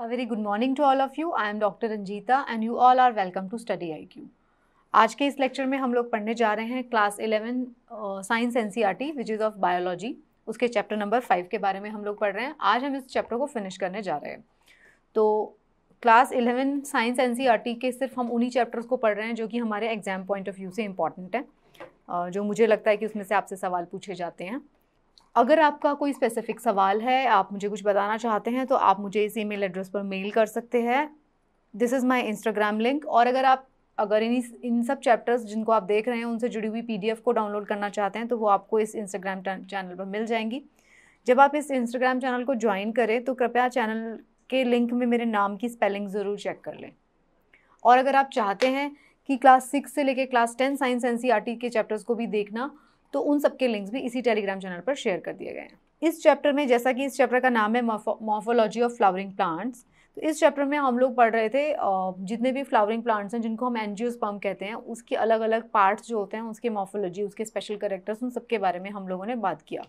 A very good morning to all of you. I am Dr. Anjita and you all are welcome to Study IQ. आज के इस lecture में हम लोग पढ़ने जा रहे हैं class 11 science N C R T which is of biology उसके चैप्टर नंबर फाइव के बारे में हम लोग पढ़ रहे हैं आज हम इस चैप्टर को फिनिश करने जा रहे हैं तो class 11 science N C R T के सिर्फ हम उन्हीं चैप्टर्स को पढ़ रहे हैं जो कि हमारे एग्जाम पॉइंट ऑफ व्यू से इम्पॉर्टेंट है जो मुझे लगता है कि उसमें से आपसे सवाल पूछे जाते हैं अगर आपका कोई स्पेसिफिक सवाल है आप मुझे कुछ बताना चाहते हैं तो आप मुझे इस ईमेल एड्रेस पर मेल कर सकते हैं this is my Instagram link और अगर आप अगर इन इन सब चैप्टर्स जिनको आप देख रहे हैं उनसे जुड़ी हुई पी को डाउनलोड करना चाहते हैं तो वो आपको इस इंस्टाग्राम चैनल पर मिल जाएंगी जब आप इस इंस्टाग्राम चैनल को ज्वाइन करें तो कृपया चैनल के लिंक में मेरे नाम की स्पेलिंग ज़रूर चेक कर लें और अगर आप चाहते हैं कि क्लास सिक्स से लेकर class ten science N C के चैप्टर्स को भी देखना तो उन सबके लिंक्स भी इसी टेलीग्राम चैनल पर शेयर कर दिए गए हैं इस चैप्टर में जैसा कि इस चैप्टर का नाम है मॉर्फोलॉजी ऑफ फ्लावरिंग प्लांट्स तो इस चैप्टर में हम लोग पढ़ रहे थे जितने भी फ्लावरिंग प्लांट्स हैं जिनको हम एनजीओ पम्प कहते हैं उसके अलग अलग पार्ट्स जो होते हैं उसके मॉर्फोलॉजी उसके स्पेशल करेक्टर्स उन सबके बारे में हम लोगों ने बात किया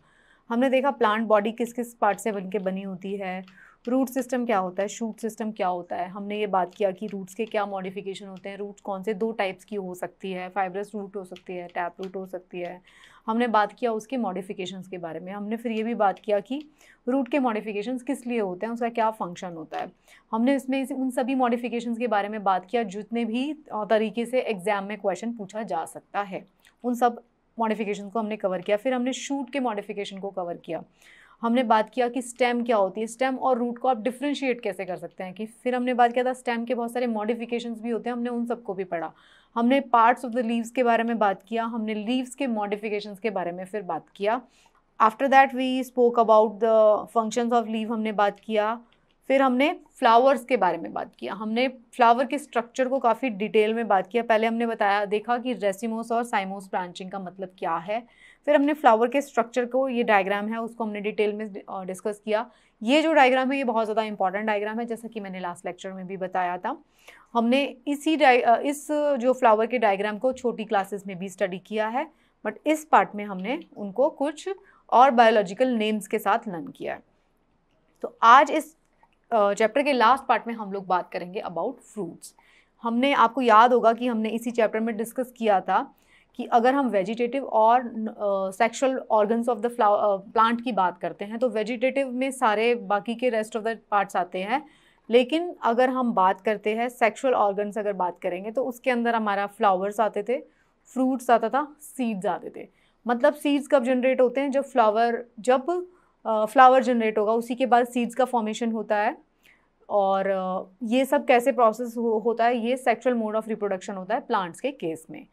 हमने देखा प्लांट बॉडी किस किस पार्ट से बन के बनी होती है रूट सिस्टम क्या होता है शूट सिस्टम क्या होता है हमने ये बात किया कि रूट्स के क्या मॉडिफिकेशन होते हैं रूट्स कौन से दो टाइप्स की हो सकती है फाइब्रस रूट हो सकती है टैप रूट हो सकती है हमने बात किया उसके मॉडिफिकेशंस के बारे में हमने फिर ये भी बात किया कि रूट के मॉडिफिकेशंस किस लिए होते हैं उसका क्या फंक्शन होता है हमने इसमें इस उन सभी मॉडिफिकेशंस के बारे में बात किया जितने भी तरीके से एग्ज़ाम में क्वेश्चन पूछा जा सकता है उन सब मॉडिफिकेशन को हमने कवर किया फिर हमने शूट के मॉडिफिकेशन को कवर किया हमने हम्म। बात किया कि स्टेम क्या होती है स्टेम और रूट को आप डिफ्रेंशिएट कैसे कर सकते हैं कि फिर हमने बात किया था स्टेम के बहुत सारे मॉडिफिकेशन भी होते हैं हमने उन सबको भी पढ़ा हमने पार्ट्स ऑफ द लीव्स के बारे में बात किया हमने लीव्स के मॉडिफिकेशन के बारे में फिर बात किया after that we spoke about the functions of leaf हमने बात किया फिर हमने फ्लावर्स के बारे में बात किया हमने फ्लावर के स्ट्रक्चर को काफ़ी डिटेल में बात किया पहले हमने बताया देखा कि रेसिमोस और साइमोस ब्रांचिंग का मतलब क्या है फिर हमने फ्लावर के स्ट्रक्चर को ये डायग्राम है उसको हमने डिटेल में डिस्कस किया ये जो डायग्राम है ये बहुत ज़्यादा इंपॉर्टेंट डायग्राम है जैसा कि मैंने लास्ट लेक्चर में भी बताया था हमने इसी इस जो फ्लावर के डायग्राम को छोटी क्लासेस में भी स्टडी किया है बट इस पार्ट में हमने उनको कुछ और बायोलॉजिकल नेम्स के साथ लर्न किया है तो आज इस चैप्टर के लास्ट पार्ट में हम लोग बात करेंगे अबाउट फ्रूट्स हमने आपको याद होगा कि हमने इसी चैप्टर में डिस्कस किया था कि अगर हम वेजिटेटिव और sexual organs of the plant की बात करते हैं तो वेजिटेटिव में सारे बाकी के रेस्ट ऑफ द पार्ट्स आते हैं लेकिन अगर हम बात करते हैं सेक्सुअल ऑर्गन्स अगर बात करेंगे तो उसके अंदर हमारा फ्लावर्स आते थे फ्रूट्स आता था सीड्स आते थे मतलब सीड्स कब जनरेट होते हैं जब फ्लावर जब फ्लावर जनरेट होगा उसी के बाद सीड्स का फॉर्मेशन होता है और ये सब कैसे प्रोसेस हो, होता है ये सेक्सुअल मोड ऑफ रिप्रोडक्शन होता है प्लांट्स के केस में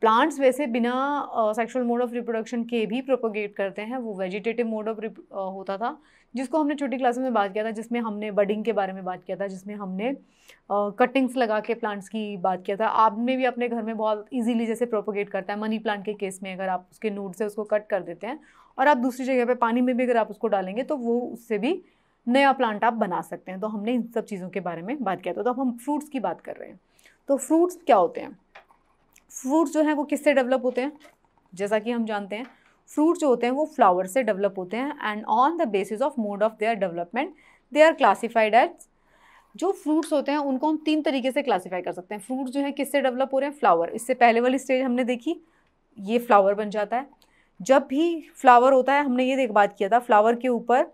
प्लांट्स वैसे बिना सेक्सुअल मोड ऑफ रिप्रोडक्शन के भी प्रोपोगेट करते हैं वो वेजिटेटिव मोड ऑफ होता था जिसको हमने छोटी क्लासेस में बात किया था जिसमें हमने बडिंग के बारे में बात किया था जिसमें हमने कटिंग्स uh, लगा के प्लांट्स की बात किया था आपने भी अपने घर में बहुत इजीली जैसे प्रोपोगेट करता है मनी प्लांट के केस में अगर आप उसके नूट से उसको कट कर देते हैं और आप दूसरी जगह पर पानी में भी अगर आप उसको डालेंगे तो वो उससे भी नया प्लांट आप बना सकते हैं तो हमने इन सब चीज़ों के बारे में बात किया था तो अब हम फ्रूट्स की बात कर रहे हैं तो फ्रूट्स क्या होते हैं फ्रूट जो हैं वो किससे डेवलप होते हैं जैसा कि हम जानते हैं फ्रूट जो होते हैं वो फ्लावर से डेवलप होते हैं and on the basis of mode of their development they are classified as जो फ्रूट्स होते हैं उनको हम तीन तरीके से क्लासीफाई कर सकते हैं फ्रूट जो है किससे डेवलप हो रहे हैं फ्लावर इससे पहले वाली स्टेज हमने देखी ये फ्लावर बन जाता है जब भी फ्लावर होता है हमने ये देख बात किया था फ्लावर के ऊपर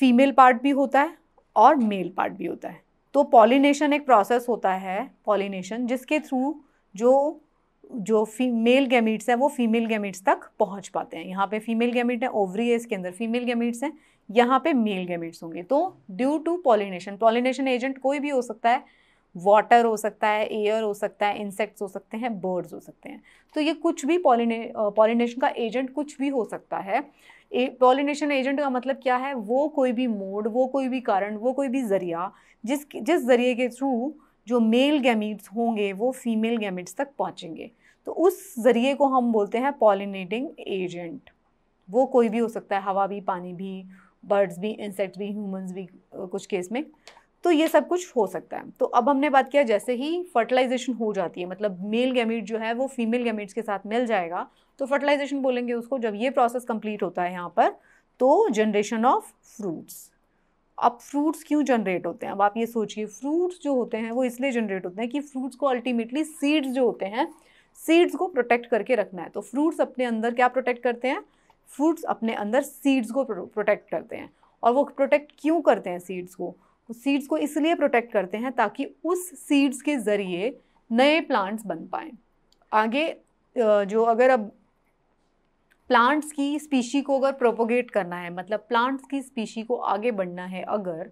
फीमेल पार्ट भी होता है और मेल पार्ट भी होता है तो पॉलिनेशन एक प्रोसेस होता है पॉलिनेशन जिसके थ्रू जो जो मेल गैमिट्स हैं वो फीमेल गैमिट्स तक पहुंच पाते हैं यहाँ पे फीमेल गैमिट है ओवरी है इसके अंदर फीमेल गैमिट्स हैं यहाँ पे मेल गैमिट्स होंगे तो due to pollination pollination agent कोई भी हो सकता है वाटर हो सकता है एयर हो सकता है इंसेक्ट्स हो सकते हैं बर्ड्स हो सकते हैं तो ये कुछ भी पॉलिनेशन का एजेंट कुछ भी हो सकता है पॉलिनेशन एजेंट का मतलब क्या है वो कोई भी मोड वो कोई भी कारण वो कोई भी ज़रिया जिस जिस ज़रिए के थ्रू जो मेल गैमिट्स होंगे वो फीमेल गैमिट्स तक पहुँचेंगे तो उस ज़रिए को हम बोलते हैं पॉलिनेटिंग एजेंट वो कोई भी हो सकता है हवा भी पानी भी बर्ड्स भी इंसेक्ट्स भी ह्यूमंस भी कुछ केस में तो ये सब कुछ हो सकता है तो अब हमने बात किया जैसे ही फर्टिलाइजेशन हो जाती है मतलब मेल गैमिट जो है वो फीमेल गैमिट्स के साथ मिल जाएगा तो फर्टिलाइजेशन बोलेंगे उसको जब ये प्रोसेस कंप्लीट होता है यहाँ पर तो जनरेशन ऑफ फ्रूट्स अब फ्रूट्स क्यों जनरेट होते हैं अब आप ये सोचिए फ्रूट्स जो होते हैं वो इसलिए जनरेट होते हैं कि फ्रूट्स को अल्टीमेटली सीड्स जो होते हैं सीड्स को प्रोटेक्ट करके रखना है तो फ्रूट्स अपने अंदर क्या प्रोटेक्ट करते हैं फ्रूट्स अपने अंदर सीड्स को प्रोटेक्ट करते हैं और वो प्रोटेक्ट क्यों करते हैं सीड्स को सीड्स को इसलिए प्रोटेक्ट करते हैं ताकि उस सीड्स के ज़रिए नए प्लांट्स बन पाएँ आगे जो अगर अब प्लांट्स की स्पीशी को अगर प्रोपोगेट करना है मतलब प्लांट्स की स्पीशी को आगे बढ़ना है अगर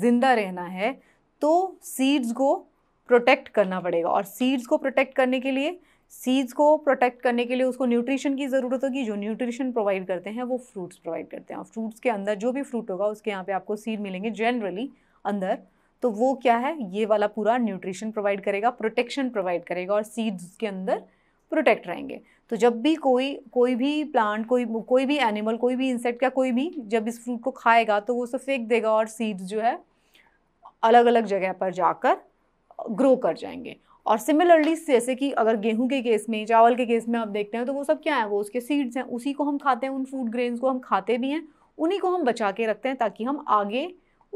ज़िंदा रहना है तो सीड्स को प्रोटेक्ट करना पड़ेगा और सीड्स को प्रोटेक्ट करने के लिए सीड्स को प्रोटेक्ट करने के लिए उसको न्यूट्रिशन की ज़रूरत होगी जो न्यूट्रिशन प्रोवाइड करते हैं वो फ्रूट्स प्रोवाइड करते हैं और फ्रूट्स के अंदर जो भी फ्रूट होगा उसके यहाँ पे आपको सीड मिलेंगे जनरली अंदर तो वो क्या है ये वाला पूरा न्यूट्रिशन प्रोवाइड करेगा प्रोटेक्शन प्रोवाइड करेगा और सीड्स उसके अंदर प्रोटेक्ट रहेंगे तो जब भी कोई कोई भी प्लांट कोई कोई भी एनिमल कोई भी इंसेक्ट या कोई भी जब इस फ्रूट को खाएगा तो वो उसे फेंक देगा और सीड्स जो है अलग अलग जगह पर जाकर ग्रो कर जाएंगे और सिमिलरली जैसे कि अगर गेहूं के केस में चावल के केस में आप देखते हैं तो वो सब क्या है वो उसके सीड्स हैं उसी को हम खाते हैं उन फूड ग्रेन्स को हम खाते भी हैं उन्हीं को हम बचा के रखते हैं ताकि हम आगे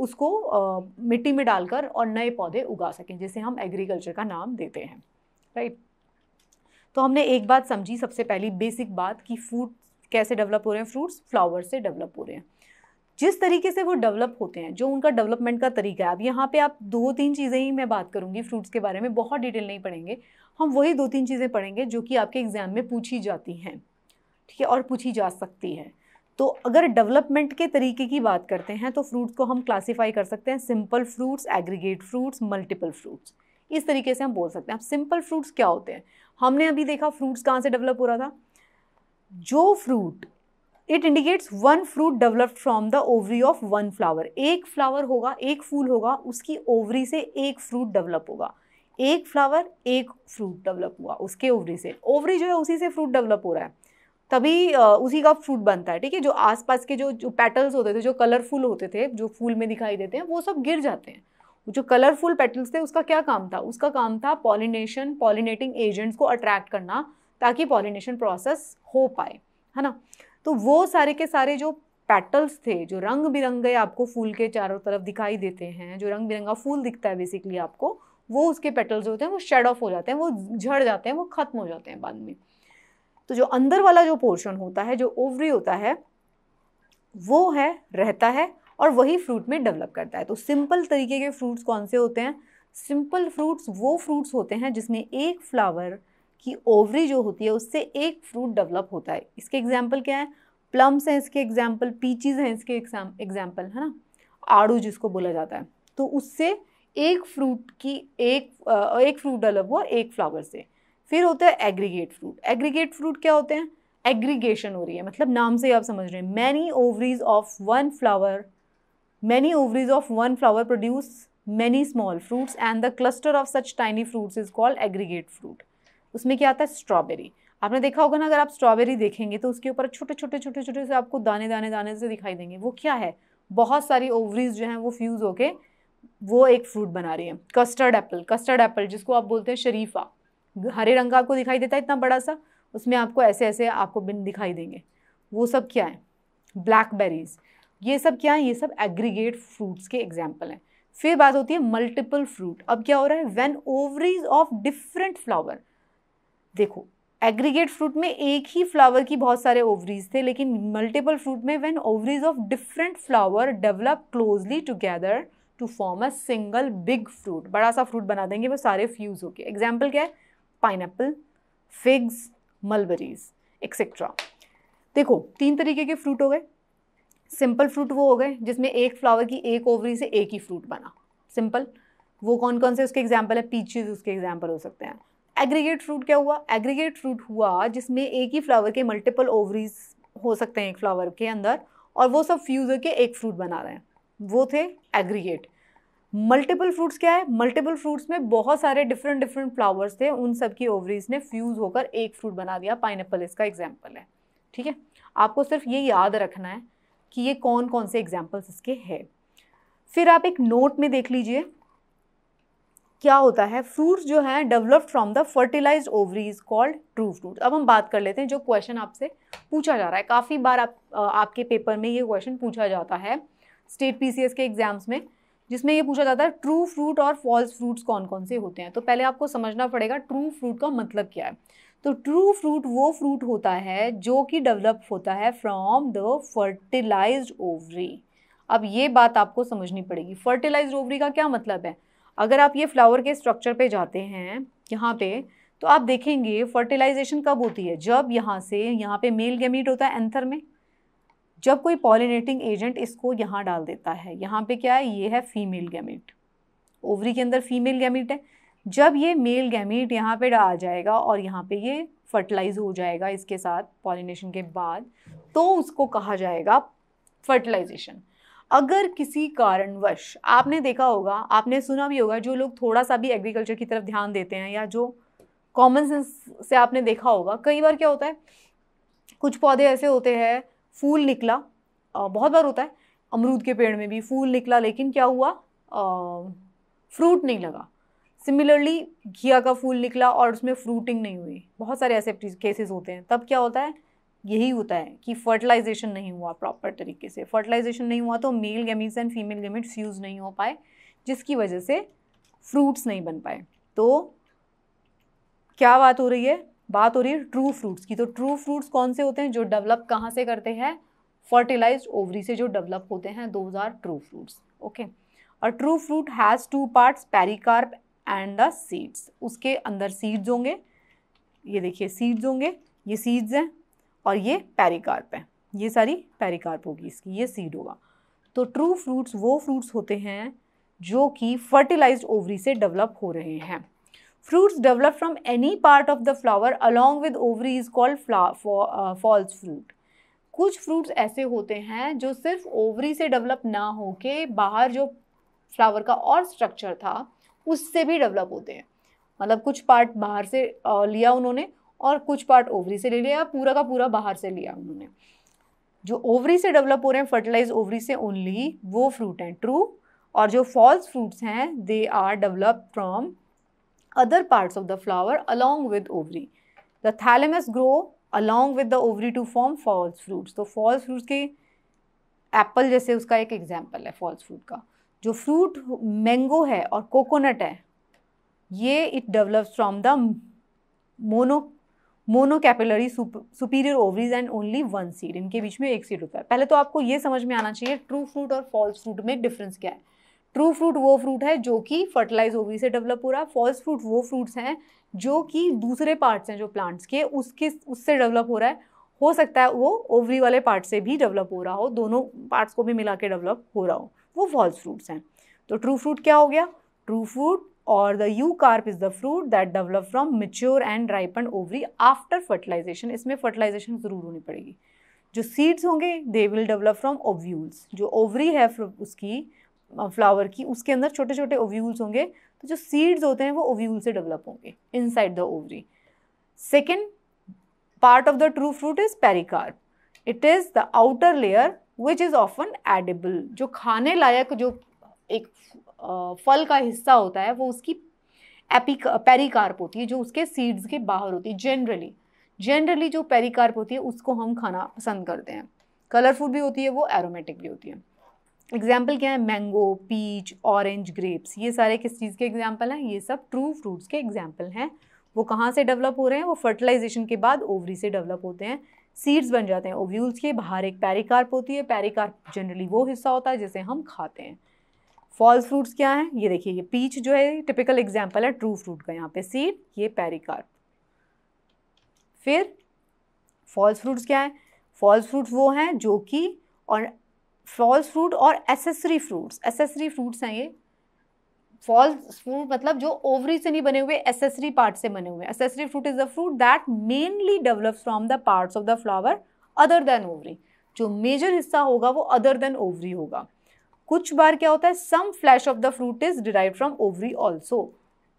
उसको आ, मिट्टी में डालकर और नए पौधे उगा सकें जिसे हम एग्रीकल्चर का नाम देते हैं राइट right? तो हमने एक बात समझी सबसे पहली बेसिक बात कि फूड कैसे डेवलप हो रहे हैं फ्रूट्स फ्लावर से डेवलप हो रहे हैं जिस तरीके से वो डेवलप होते हैं जो उनका डेवलपमेंट का तरीका है अब यहाँ पे आप दो तीन चीज़ें ही मैं बात करूँगी फ्रूट्स के बारे में बहुत डिटेल नहीं पढ़ेंगे हम वही दो तीन चीज़ें पढ़ेंगे जो कि आपके एग्ज़ाम में पूछी जाती हैं ठीक है और पूछी जा सकती है तो अगर डेवलपमेंट के तरीके की बात करते हैं तो फ्रूट्स को हम क्लासीफाई कर सकते हैं simple fruits aggregate fruits multiple fruits इस तरीके से हम बोल सकते हैं अब सिंपल फ्रूट्स क्या होते हैं हमने अभी देखा फ्रूट्स कहाँ से डेवलप हो रहा था जो fruit it indicates one fruit developed from the ovary of one flower एक फ्लावर होगा एक फूल होगा उसकी ओवरी से एक फ्रूट डेवलप होगा एक फ्लावर एक फ्रूट डेवलप हुआ उसके ओवरी से ओवरी जो है उसी से फ्रूट डेवलप हो रहा है तभी उसी का फ्रूट बनता है ठीक है जो आसपास के जो जो पेटल्स होते थे जो कलरफुल होते थे जो फूल में दिखाई देते हैं वो सब गिर जाते हैं जो कलरफुल पेटल्स थे उसका क्या काम था उसका काम था पॉलिनेशन पॉलिनेटिंग एजेंट्स को अट्रैक्ट करना ताकि पॉलिनेशन प्रोसेस हो पाए है ना तो वो सारे के सारे जो पेटल्स थे जो रंग बिरंगे आपको फूल के चारों तरफ दिखाई देते हैं जो रंग बिरंगा फूल दिखता है बेसिकली आपको वो उसके पेटल्स होते हैं वो शेड ऑफ हो जाते हैं वो झड़ जाते हैं वो ख़त्म हो जाते हैं बाद में तो जो अंदर वाला जो पोर्शन होता है जो ओवरी होता है वो है रहता है और वही फ्रूट में डेवलप करता है तो सिंपल तरीके के फ्रूट्स कौन से होते हैं सिंपल फ्रूट्स वो फ्रूट्स होते हैं जिसमें एक फ्लावर की ओवरी जो होती है उससे एक फ्रूट डेवलप होता है इसके एग्जाम्पल क्या है प्लम्स हैं इसके एग्जाम्पल पीचीज़ हैं इसके एग्जाम्पल है ना आड़ू जिसको बोला जाता है तो उससे एक फ्रूट की एक आ, एक फ्रूट डेवलप हुआ एक फ्लावर से फिर होता है एग्रीगेट फ्रूट एग्रीगेट फ्रूट क्या होते हैं एग्रीगेशन हो रही है मतलब नाम से ही आप समझ रहे हैं many ovaries of one flower many ovaries of one flower produce many small fruits and the cluster of such tiny fruits is called aggregate fruit उसमें क्या आता है स्ट्रॉबेरी आपने देखा होगा ना अगर आप स्ट्रॉबेरी देखेंगे तो उसके ऊपर छोटे छोटे छोटे छोटे से आपको दाने दाने दाने से दिखाई देंगे वो क्या है बहुत सारी ओवरीज जो हैं वो फ्यूज़ होके वो एक फ्रूट बना रही है कस्टर्ड एप्पल कस्टर्ड एप्पल जिसको आप बोलते हैं शरीफा हरे रंग का आपको दिखाई देता है इतना बड़ा सा उसमें आपको ऐसे ऐसे आपको बिन दिखाई देंगे वो सब क्या है ब्लैकबेरीज़ ये सब क्या है ये सब एग्रीगेट फ्रूट्स के एग्जाम्पल हैं फिर बात होती है मल्टीपल फ्रूट अब क्या हो रहा है when ovaries of different flower देखो एग्रीगेट फ्रूट में एक ही फ्लावर की बहुत सारे ओवरीज थे लेकिन मल्टीपल फ्रूट में when ovaries of different flower develop closely together to form a single big fruit बड़ा सा फ्रूट बना देंगे वो सारे फ्यूज होके एग्जाम्पल क्या है पाइन फिग्स मलबरीज एक्सेट्रा देखो तीन तरीके के फ्रूट हो गए सिंपल फ्रूट वो हो गए जिसमें एक फ्लावर की एक ओवरी से एक ही फ्रूट बना सिंपल वो कौन कौन से उसके एग्जाम्पल है पीचेज उसके एग्जाम्पल हो सकते हैं एग्रीगेट फ्रूट क्या हुआ एग्रीगेट फ्रूट हुआ जिसमें एक ही फ्लावर के मल्टीपल ओवरीज हो सकते हैं एक फ्लावर के अंदर और वो सब फ्यूज होकर एक फ्रूट बना रहे हैं वो थे एग्रीगेट मल्टीपल फ्रूट्स क्या है मल्टीपल फ्रूट्स में बहुत सारे डिफरेंट डिफरेंट फ्लावर्स थे उन सब की ओवरीज ने फ्यूज़ होकर एक फ्रूट बना दिया पाइनएप्पल इसका एग्जाम्पल है ठीक है आपको सिर्फ ये याद रखना है कि ये कौन कौन से एग्जाम्पल्स इसके हैं फिर आप एक नोट में देख लीजिए क्या होता है फ्रूट्स जो हैं developed from the fertilize ovaries called true fruit अब हम बात कर लेते हैं जो क्वेश्चन आपसे पूछा जा रहा है काफ़ी बार आप आपके पेपर में ये क्वेश्चन पूछा जाता है स्टेट पीसीएस के एग्जाम्स में जिसमें ये पूछा जाता है ट्रू फ्रूट और फॉल्स फ्रूट्स कौन कौन से होते हैं तो पहले आपको समझना पड़ेगा ट्रू फ्रूट का मतलब क्या है तो ट्रू फ्रूट वो फ्रूट होता है जो कि डेवलप होता है फ्रॉम द फर्टिलाइज्ड ओवरी अब ये बात आपको समझनी पड़ेगी फर्टिलाइज्ड ओवरी का क्या मतलब है अगर आप ये फ्लावर के स्ट्रक्चर पे जाते हैं यहाँ पे तो आप देखेंगे फर्टिलाइजेशन कब होती है जब यहाँ से यहाँ पे मेल गेमीट होता है एंथर में जब कोई पॉलिनेटिंग एजेंट इसको यहाँ डाल देता है यहाँ पे क्या है ये है फीमेल गेमिट ओवरी के अंदर फीमेल गेमिट है जब ये मेल गैमीट यहाँ पे आ जाएगा और यहाँ पे ये फर्टिलाइज हो जाएगा इसके साथ पॉलिनेशन के बाद तो उसको कहा जाएगा फर्टिलाइजेशन अगर किसी कारणवश आपने देखा होगा आपने सुना भी होगा जो लोग थोड़ा सा भी एग्रीकल्चर की तरफ ध्यान देते हैं या जो कॉमन सेंस से आपने देखा होगा कई बार क्या होता है कुछ पौधे ऐसे होते हैं फूल निकला बहुत बार होता है अमरूद के पेड़ में भी फूल निकला लेकिन क्या हुआ फ्रूट नहीं लगा सिमिलरली घिया का फूल निकला और उसमें फ्रूटिंग नहीं हुई बहुत सारे ऐसे केसेस होते हैं तब क्या होता है यही होता है कि फर्टिलाइजेशन नहीं हुआ प्रॉपर तरीके से फर्टिलाइजेशन नहीं हुआ तो male gametes and female gametes use नहीं हो पाए जिसकी वजह से फ्रूट्स नहीं बन पाए तो क्या बात हो रही है बात हो रही है ट्रू फ्रूट्स की तो ट्रू फ्रूट्स कौन से होते हैं जो डेवलप कहाँ से करते हैं फर्टिलाइज ओवरी से जो डेवलप होते हैं those are true fruits okay और true fruit has two parts pericarp and the seeds उसके अंदर सीड्स होंगे ये देखिए सीड्स होंगे ये सीड्स हैं और ये पेरिकार्प हैं ये सारी पेरिकार्प होगी इसकी ये सीड होगा तो ट्रू फ्रूट्स वो फ्रूट्स होते हैं जो कि फर्टिलाइज्ड ओवरी से डेवलप हो रहे हैं fruits develop from any part of the flower along with ovary is called false fruit कुछ फ्रूट्स ऐसे होते हैं जो सिर्फ ओवरी से डेवलप ना हो के बाहर जो फ्लावर का और स्ट्रक्चर था उससे भी डेवलप होते हैं मतलब कुछ पार्ट बाहर से लिया उन्होंने और कुछ पार्ट ओवरी से ले लिया पूरा का पूरा बाहर से लिया उन्होंने जो ओवरी से डेवलप हो रहे हैं फर्टिलाइज ओवरी से ओनली वो फ्रूट हैं ट्रू और जो फॉल्स फ्रूट्स हैं they are develop from other parts of the flower along with ovary the thalamus grow along with the ovary to form false fruits तो फॉल्स फ्रूट्स के apple जैसे उसका एक एग्जाम्पल है फॉल्स फ्रूट का जो fruit mango है और कोकोनट है ये it develops from the mono monocapillary superior ovaries and only one seed इनके बीच में एक सीड होता है पहले तो आपको ये समझ में आना चाहिए ट्रू फ्रूट और फॉल्स फ्रूट में डिफरेंस क्या है ट्रू फ्रूट वो फ्रूट है जो कि फर्टिलाइज ओवरी से डेवलप हो रहा है फॉल्स फ्रूट वो फ्रूट्स हैं जो कि दूसरे पार्ट्स हैं जो प्लांट्स के उसके उससे डेवलप हो रहा है हो सकता है वो ओवरी वाले पार्ट से भी डेवलप हो रहा हो दोनों पार्ट्स को भी मिला के डेवलप हो रहा हो वो फॉल्स फ्रूट्स हैं तो ट्रू फ्रूट क्या हो गया ट्रू फ्रूट और the eucarp is the fruit that develop from mature and ripen ovary after fertilization इसमें फर्टिलाइजेशन ज़रूर होनी पड़ेगी जो सीड्स होंगे they will develop from ovules जो ओवरी है उसकी फ्लावर की उसके अंदर छोटे छोटे ओव्यूल्स होंगे तो जो सीड्स होते हैं वो ओव्यूल से डेवलप होंगे inside the ovary second part of the true fruit is carp it is the outer layer which is often edible जो खाने लायक जो एक फल का हिस्सा होता है वो उसकी एपिक पेरिकार्प होती है जो उसके सीड्स के बाहर होती है जनरली जनरली जो पेरिकार्प होती है उसको हम खाना पसंद करते हैं कलरफुल भी होती है वो एरोमेटिक भी होती है एग्जाम्पल क्या है मैंगो पीच ऑरेंज ग्रेप्स ये सारे किस चीज़ के एग्जाम्पल हैं ये सब ट्रू फ्रूट्स के एग्जाम्पल हैं वो कहाँ से डेवलप हो रहे हैं वो फर्टिलाइजेशन के बाद ओवरी से डेवलप होते हैं सीड्स बन जाते हैं ओव्यूल्स के बाहर एक पेरिकार्प होती है पेरिकार्प जनरली वो हिस्सा होता है जिसे हम खाते हैं फॉल्स फ्रूट्स क्या हैं ये देखिए ये पीच जो है टिपिकल एग्जाम्पल है ट्रू फ्रूट का यहाँ पे सीड ये पेरिकार्प फिर फॉल्स फ्रूट्स क्या है फॉल्स फ्रूट्स वो हैं जो कि और फॉल्स फ्रूट और एसेसरी फ्रूट्स एसेसरी फ्रूट्स हैं ये फॉल्स फ्रूट मतलब जो ओवरी से नहीं बने हुए एसेसरी पार्ट से बने हुए accessory fruit is the fruit that mainly develop from the parts of the flower other than ovary जो मेजर हिस्सा होगा वो अदर देन ओवरी होगा कुछ बार क्या होता है some flesh of the fruit is derive from ovary also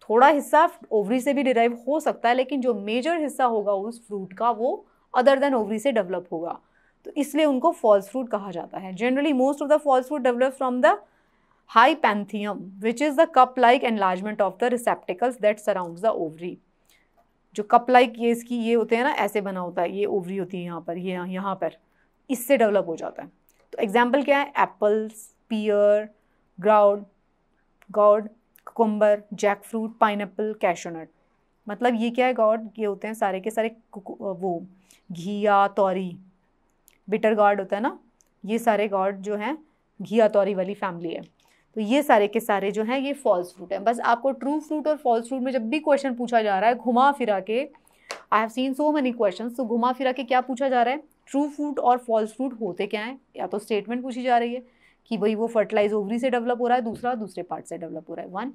थोड़ा हिस्सा ओवरी से भी डिराइव हो सकता है लेकिन जो मेजर हिस्सा होगा उस फ्रूट का वो अदर देन ओवरी से डेवलप होगा तो इसलिए उनको फॉल्स फ्रूट कहा जाता है generally most of the false fruit develop from the hypantheum which is the cup like enlargement of the receptacles that surround the ovary जो कप लाइक ये इसकी ये होते हैं ना ऐसे बना होता है ये ओवरी होती है यहाँ पर ये यह, यहाँ पर इससे डेवलप हो जाता है तो एग्जाम्पल क्या है एप्पल्स पियर ग्राउड गॉड cucumber Jack fruit pineapple cashew nut मतलब ये क्या है गॉड ये होते हैं सारे के सारे वो घिया तौरी बिटर गॉड होता है ना ये सारे गॉड जो हैं घिया तौरी वाली फैमिली है तो ये सारे के सारे जो हैं ये फॉल्स फ्रूट हैं बस आपको ट्रू फ्रूट और फॉल्स फ्रूट में जब भी क्वेश्चन पूछा जा रहा है घुमा फिरा के I have seen so many question तो घुमा फिरा के क्या पूछा जा रहा है ट्रू फ्रूट और फॉल्स फ्रूट होते क्या हैं या तो स्टेटमेंट पूछी जा रही है कि भाई वो फर्टिलाइज ओवरी से डेवलप हो रहा है दूसरा दूसरे पार्ट से डेवलप हो रहा है वन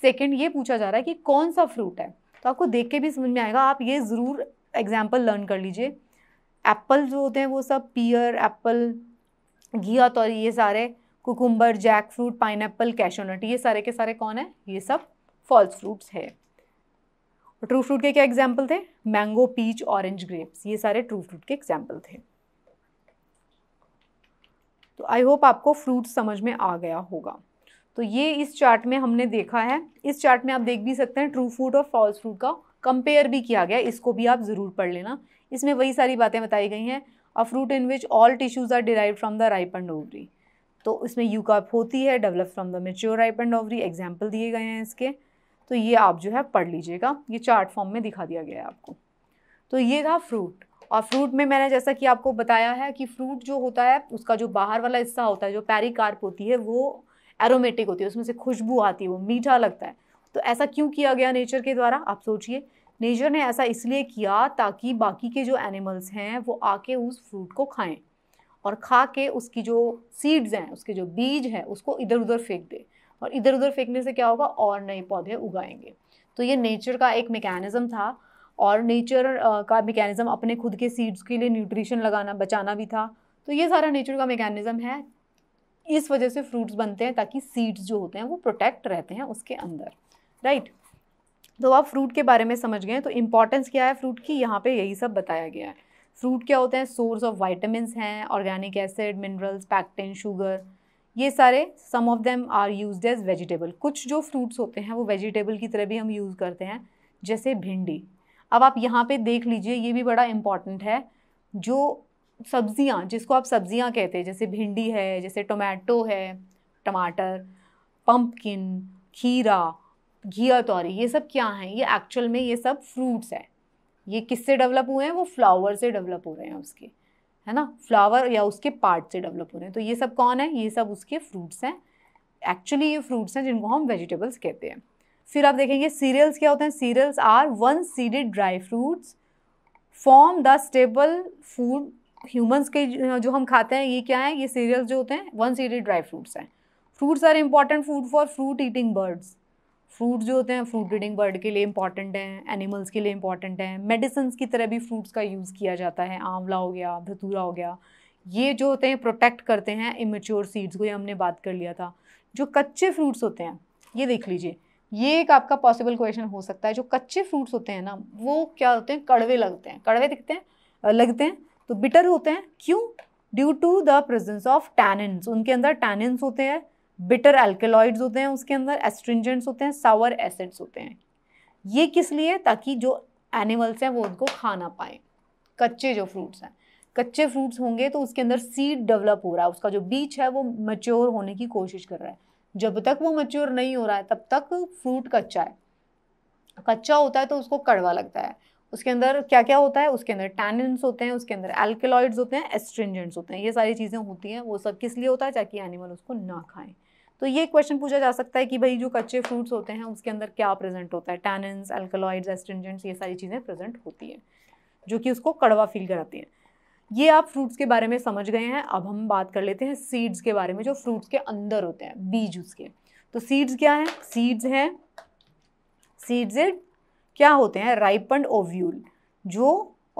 सेकेंड ये पूछा जा रहा है कि कौन सा फ्रूट है तो आपको देख के भी समझ में आएगा आप ये ज़रूर एग्जाम्पल लर्न कर लीजिए एप्पल जो होते हैं वो सब पियर एप्पल घिया तो ये सारे cucumber Jack fruit pineapple cashew nut ये सारे के सारे कौन है ये सब फॉल्स फ्रूट्स है ट्रू फ्रूट के क्या एग्जाम्पल थे मैंगो पीच ऑरेंज ग्रेप्स ये सारे ट्रू फ्रूट के एग्जाम्पल थे तो आई होप आपको फ्रूट समझ में आ गया होगा तो ये इस चार्ट में हमने देखा है इस चार्ट में आप देख भी सकते हैं ट्रू फ्रूट और फॉल्स फ्रूट का कंपेयर भी किया गया इसको भी आप ज़रूर पढ़ लेना इसमें वही सारी बातें बताई गई हैं a fruit in which all tissues are derive from the ripe ovary तो इसमें यू कॉप होती है develop from the mature ripe and ovary example दिए गए हैं इसके तो ये आप जो है पढ़ लीजिएगा ये चार्ट फॉर्म में दिखा दिया गया है आपको तो ये था फ्रूट और फ्रूट में मैंने जैसा कि आपको बताया है कि फ्रूट जो होता है उसका जो बाहर वाला हिस्सा होता है जो पैरिकार्प होती है वो एरोमेटिक होती है उसमें से खुशबू आती है वो मीठा लगता है तो ऐसा क्यों किया गया नेचर के द्वारा आप सोचिए नेचर ने ऐसा इसलिए किया ताकि बाकी के जो एनिमल्स हैं वो आके उस फ्रूट को खाएं और खा के उसकी जो सीड्स हैं उसके जो बीज हैं उसको इधर उधर फेंक दे और इधर उधर फेंकने से क्या होगा और नए पौधे उगाएंगे तो ये नेचर का एक मेकेनिज़्म था और नेचर का मेकेनिज़म अपने खुद के सीड्स के लिए न्यूट्रिशन लगाना बचाना भी था तो ये सारा नेचर का मेकेनिज़्म है इस वजह से फ्रूट्स बनते हैं ताकि सीड्स जो होते हैं वो प्रोटेक्ट रहते हैं उसके अंदर राइट right? तो आप फ्रूट के बारे में समझ गए तो इम्पॉर्टेंस क्या है फ्रूट की यहाँ पे यही सब बताया गया है फ्रूट क्या होते हैं सोर्स ऑफ वाइटामिन हैं organic acid minerals pectin sugar ये सारे some of them are use as vegetable कुछ जो फ्रूट्स होते हैं वो वेजिटेबल की तरह भी हम यूज़ करते हैं जैसे भिंडी अब आप यहाँ पे देख लीजिए ये भी बड़ा इम्पॉर्टेंट है जो सब्जियाँ जिसको आप सब्जियाँ कहते हैं जैसे भिंडी है जैसे टोमेटो है टमाटर पम्पकिन खीरा घिया तौरी ये सब क्या हैं ये एक्चुअल में ये सब फ्रूट्स हैं ये किससे डेवलप हुए हैं वो फ्लावर से डेवलप हो रहे हैं उसके है ना फ्लावर या उसके पार्ट से डेवलप हो रहे हैं तो ये सब कौन है ये सब उसके फ्रूट्स हैं एक्चुअली ये फ्रूट्स हैं जिनको हम वेजिटेबल्स कहते हैं फिर आप देखेंगे सीरियल्स क्या होते हैं cereals are one seeded dry fruits form the stable food humans के जो हम खाते हैं ये क्या है ये सीरियल्स जो होते हैं वन सीडेड ड्राई फ्रूट्स हैं fruits are important food for fruit eating birds fruit जो होते हैं फ्रूट ब्रीडिंग बर्ड के लिए इंपॉर्टेंट हैं एनिमल्स के लिए इंपॉर्टेंट हैं मेडिसिन की तरह भी फ्रूट्स का यूज़ किया जाता है आंवला हो गया धतूरा हो गया ये जो होते हैं प्रोटेक्ट करते हैं इमेच्योर सीड्स को ये हमने बात कर लिया था जो कच्चे फ्रूट्स होते हैं ये देख लीजिए ये एक आपका पॉसिबल क्वेश्चन हो सकता है जो कच्चे फ्रूट्स होते हैं ना वो क्या होते हैं कड़वे लगते हैं कड़वे दिखते हैं लगते हैं तो बिटर होते हैं क्यों due to the presence of tannins उनके अंदर टैनन्स होते हैं बिटर एल्केलॉइड्स होते हैं उसके अंदर एस्ट्रिंजेंट्स होते हैं सावर एसिड्स होते हैं ये किस लिए ताकि जो एनिमल्स हैं वो उनको खा ना पाए कच्चे जो फ्रूट्स हैं कच्चे फ्रूट्स होंगे तो उसके अंदर सीड डेवलप हो रहा है उसका जो बीज है वो मच्योर होने की कोशिश कर रहा है जब तक वो मच्योर नहीं हो रहा है तब तक फ्रूट कच्चा है कच्चा होता है तो उसको कड़वा लगता है उसके अंदर क्या क्या होता है उसके अंदर टैनिन्स होते हैं उसके अंदर एल्केलॉइड्स होते हैं एस्ट्रिंजेंट्स होते हैं ये सारी चीज़ें होती हैं वो सब किस लिए होता है ताकि एनिमल उसको ना खाएं तो ये क्वेश्चन पूछा जा सकता है कि भाई जो कच्चे फ्रूट्स होते हैं उसके अंदर क्या प्रेजेंट होता है टैनन्स एल्कोलॉइड एस्ट्रिंजेंट्स ये सारी चीज़ें प्रेजेंट होती हैं जो कि उसको कड़वा फील कराती हैं ये आप फ्रूट्स के बारे में समझ गए हैं अब हम बात कर लेते हैं सीड्स के बारे में जो फ्रूट्स के अंदर होते हैं बीज उसके तो सीड्स क्या है सीड्स हैं सीड्स क्या होते हैं राइपंड ओव्यूल जो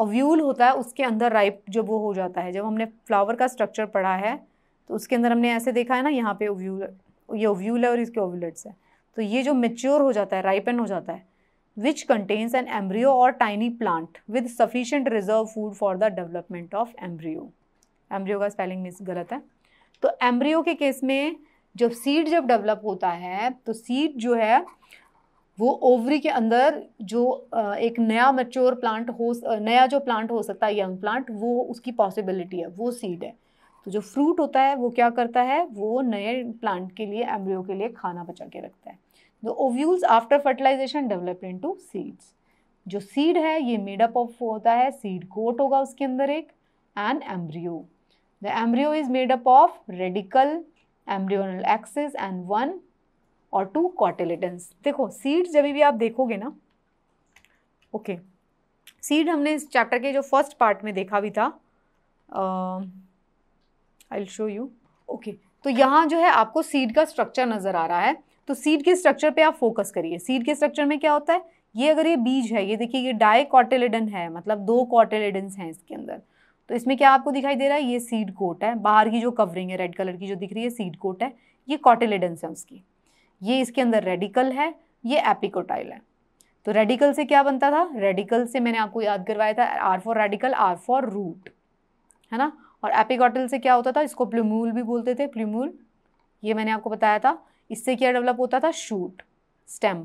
ओव्यूल होता है उसके अंदर राइप जब वो हो जाता है जब हमने फ्लावर का स्ट्रक्चर पढ़ा है तो उसके अंदर हमने ऐसे देखा है ना यहाँ पे ओव्यूल ये ओव्यूल है और इसके ओव्यूलेट्स है तो ये जो मेच्योर हो जाता है राइपन हो जाता है विच कंटेन्स एन एम्ब्रियो और tiny plant with sufficient reserve food for the development of embryo embryo का स्पेलिंग मिस गलत है तो एम्ब्रियो के केस में जब सीड जब डेवलप होता है तो सीड जो है वो ओवरी के अंदर जो एक नया मेच्योर प्लांट हो नया जो प्लांट हो सकता है यंग प्लांट वो उसकी पॉसिबिलिटी है वो सीड है तो जो फ्रूट होता है वो क्या करता है वो नए प्लांट के लिए एम्ब्रियो के लिए खाना बचा के रखता है the ovules after fertilization develop into seeds जो सीड है ये मेडअप ऑफ होता है सीड कोट होगा उसके अंदर एक and embryo the embryo is made up of radicle embryonal axis and one और टू कॉटेलेटन्स देखो सीड्स जब भी आप देखोगे ना ओके okay. सीड हमने इस चैप्टर के जो फर्स्ट पार्ट में देखा भी था आई शो यू ओके तो यहाँ जो है आपको सीड का स्ट्रक्चर नज़र आ रहा है तो सीड के स्ट्रक्चर पे आप फोकस करिए सीड के स्ट्रक्चर में क्या होता है ये अगर ये बीज है ये देखिए ये डाइकॉटेलिडन है मतलब दो कॉटेलिडन्स हैं इसके अंदर तो इसमें क्या आपको दिखाई दे रहा है ये सीड कोट है बाहर की जो कवरिंग है रेड कलर की जो दिख रही है सीड कोट है ये कॉटेलिडन्स है उसकी ये इसके अंदर रेडिकल है ये एपिकोटाइल है तो रेडिकल से क्या बनता था रेडिकल से मैंने आपको याद करवाया था R for radicle R for root है ना और एपिकॉटल से क्या होता था इसको प्लूमूल भी बोलते थे प्लूमूल ये मैंने आपको बताया था इससे क्या डेवलप होता था शूट स्टेम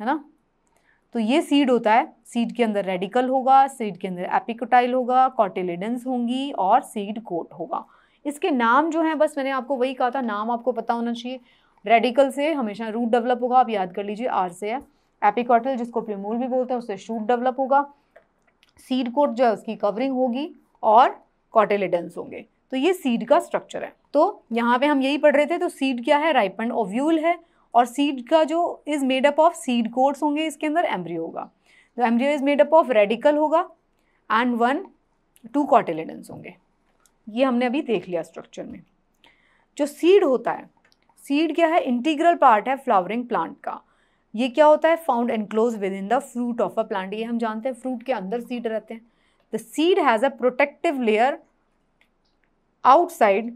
है ना तो ये सीड होता है सीड के अंदर रेडिकल होगा सीड के अंदर एपिकोटाइल होगा कॉटिलिडेंस होंगी और सीड कोट होगा इसके नाम जो है बस मैंने आपको वही कहा था नाम आपको पता होना चाहिए रेडिकल से हमेशा रूट डेवलप होगा आप याद कर लीजिए आर से है एपिकॉटल जिसको प्रिमूल भी बोलते हैं उससे शूट डेवलप होगा सीड कोट जो है उसकी कवरिंग होगी और कॉटेलिडन्स होंगे तो ये सीड का स्ट्रक्चर है तो यहाँ पे हम यही पढ़ रहे थे तो सीड क्या है राइपन ओव्यूल है और सीड का जो is made up of seed coats होंगे इसके अंदर एम्ब्रियो होगा तो embryo is made up of radicle होगा एंड वन टू कॉटेलिडन्स होंगे ये हमने अभी देख लिया स्ट्रक्चर में जो सीड होता है सीड क्या है इंटीग्रल पार्ट है फ्लावरिंग प्लांट का ये क्या होता है found enclose within the fruit of a plant ये हम जानते हैं फ्रूट के अंदर सीड रहते हैं the seed has a protective layer outside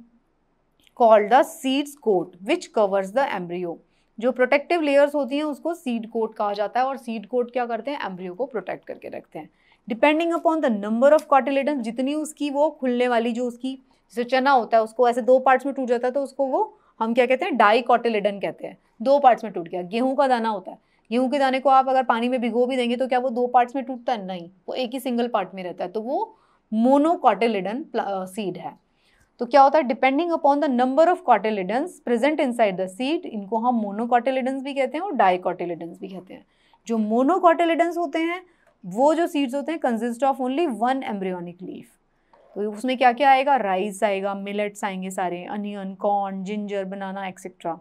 called the seeds coat which covers the embryo जो प्रोटेक्टिव लेयर्स होती हैं उसको सीड कोट कहा जाता है और सीड कोट क्या करते हैं एम्ब्रियो को प्रोटेक्ट करके रखते हैं depending upon the number of cotyledon जितनी उसकी वो खुलने वाली जो उसकी जैसे चना होता है उसको ऐसे दो पार्ट्स में टूट जाता है तो उसको वो हम क्या कहते हैं डाई कॉटिलेडन कहते हैं दो पार्ट्स में टूट गया गेहूं का दाना होता है गेहूँ के दाने को आप अगर पानी में भिगो भी देंगे तो क्या वो दो पार्ट्स में टूटता है नहीं वो एक ही सिंगल पार्ट में रहता है तो वो मोनोकॉटेलिडन सीड है तो क्या होता है depending upon the number of cotyledons present side the seed इनको हम मोनोकॉटेलिडन्स भी कहते हैं और डाइकॉटेलिडन्स भी कहते हैं जो मोनोकॉटेलिडन्स होते हैं वो जो सीड्स होते हैं consist of only one embryonic leaf तो उसमें क्या क्या आएगा राइस आएगा मिलेट्स आएंगे सारे onion corn ginger banana etcetera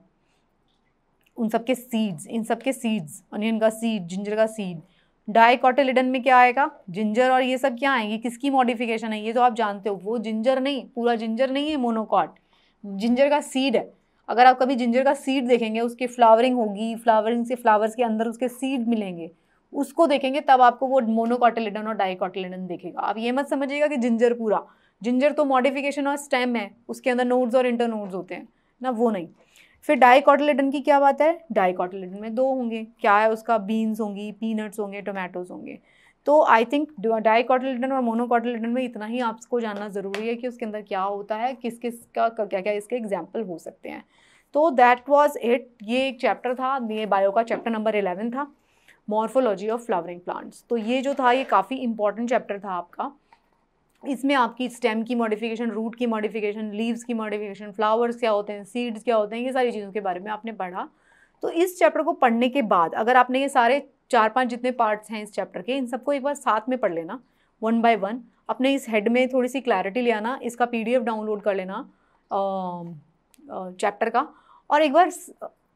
उन सब के सीड्स इन सब के सीड्स अनियन का सीड जिंजर का सीड डाइकॉटेलिडन में क्या आएगा जिंजर और ये सब क्या आएंगे किसकी मॉडिफिकेशन है ये तो आप जानते हो वो जिंजर नहीं पूरा जिंजर नहीं है मोनोकॉट जिंजर का सीड है अगर आप कभी जिंजर का सीड देखेंगे उसकी फ्लावरिंग होगी फ्लावरिंग से फ्लावर्स के अंदर उसके सीड मिलेंगे उसको देखेंगे तब आपको वो मोनोकॉटेलिडन और डाइकॉटिलिडन देखेगा आप ये मत समझिएगा कि जिंजर पूरा जिंजर तो मॉडिफिकेशन और स्टेम है उसके अंदर नोड्स और इंटर नोड्स होते हैं ना वो नहीं फिर डाइकॉटलेडन की क्या बात है डाइकॉटलेडन में दो होंगे क्या है उसका बीन्स होंगी पीनट्स होंगे टोमेटोज होंगे तो आई थिंक डाइकॉटलेडन और मोनोकॉटलेडन में इतना ही आपको जानना ज़रूरी है कि उसके अंदर क्या होता है किस किस का क्या क्या इसके एग्जाम्पल हो सकते हैं तो दैट वॉज इट ये एक चैप्टर था ये बायो का चैप्टर नंबर एलेवन था मॉर्फोलॉजी ऑफ फ्लावरिंग प्लांट्स तो ये जो था ये काफ़ी इंपॉर्टेंट चैप्टर था आपका इसमें आपकी स्टेम की मॉडिफिकेशन रूट की मॉडिफिकेशन लीव्स की मॉडिफिकेशन फ्लावर्स क्या होते हैं सीड्स क्या होते हैं ये सारी चीज़ों के बारे में आपने पढ़ा तो इस चैप्टर को पढ़ने के बाद अगर आपने ये सारे चार पांच जितने पार्ट्स हैं इस चैप्टर के इन सबको एक बार साथ में पढ़ लेना वन बाय वन अपने इस हेड में थोड़ी सी क्लैरिटी ले आना इसका पी डाउनलोड कर लेना चैप्टर का और एक बार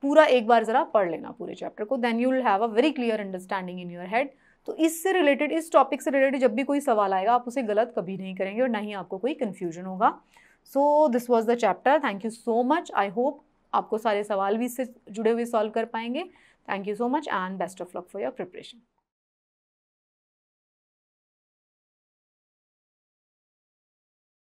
पूरा एक बार ज़रा पढ़ लेना पूरे चैप्टर को then you will have a very clear understanding in your head तो इससे रिलेटेड इस टॉपिक से रिलेटेड जब भी कोई सवाल आएगा आप उसे गलत कभी नहीं करेंगे और ना ही आपको कोई कन्फ्यूजन होगा so this was the chapter thank you so much I hope आपको सारे सवाल भी इससे जुड़े हुए सॉल्व कर पाएंगे thank you so much and best of luck for your preparation